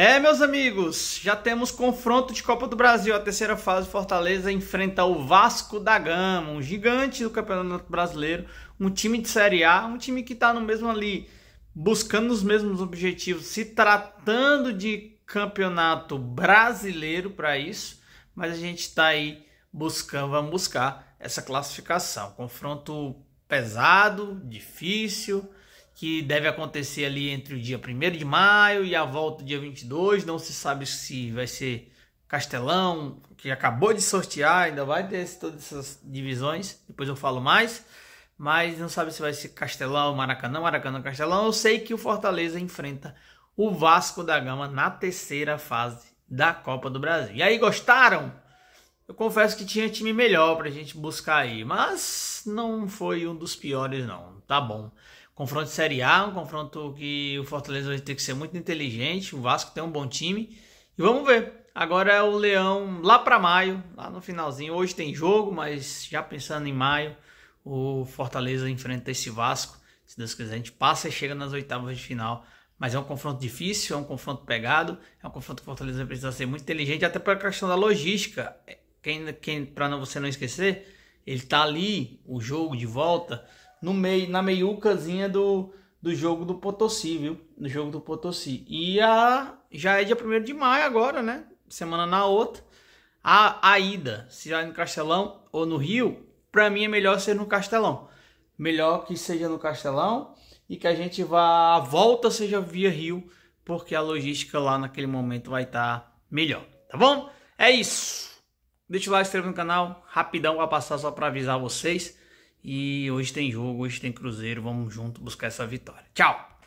É, meus amigos, já temos confronto de Copa do Brasil. A terceira fase, Fortaleza enfrenta o Vasco da Gama, um gigante do Campeonato Brasileiro, um time de Série A, um time que está no mesmo ali, buscando os mesmos objetivos, se tratando de campeonato brasileiro para isso, mas a gente está aí buscando, vamos buscar essa classificação. Confronto pesado, difícil, que deve acontecer ali entre o dia 1 de maio e a volta dia 22. Não se sabe se vai ser Castelão, que acabou de sortear, ainda vai ter todas essas divisões, depois eu falo mais. Mas não sabe se vai ser Castelão, Maracanã, Maracanã, Castelão. Eu sei que o Fortaleza enfrenta o Vasco da Gama na terceira fase da Copa do Brasil. E aí, gostaram? Eu confesso que tinha time melhor pra gente buscar aí, mas não foi um dos piores, não. Tá bom confronto de Série A, um confronto que o Fortaleza vai ter que ser muito inteligente, o Vasco tem um bom time. E vamos ver. Agora é o Leão lá para maio, lá no finalzinho. Hoje tem jogo, mas já pensando em maio, o Fortaleza enfrenta esse Vasco. Se Deus quiser, a gente passa e chega nas oitavas de final. Mas é um confronto difícil, é um confronto pegado, é um confronto que o Fortaleza precisa ser muito inteligente, até para a questão da logística. Quem, quem para você não esquecer, ele tá ali, o jogo de volta no meio, na meiucazinha do, do jogo do Potosí, viu? No jogo do Potosí. E a, já é dia 1 de maio agora, né? Semana na outra. A, a ida, se vai no Castelão ou no Rio, para mim é melhor ser no Castelão. Melhor que seja no Castelão e que a gente vá, a volta seja via Rio, porque a logística lá naquele momento vai estar tá melhor, tá bom? É isso. Deixa o like, inscreva no canal, rapidão vai passar só para avisar vocês. E hoje tem jogo, hoje tem Cruzeiro. Vamos junto buscar essa vitória. Tchau!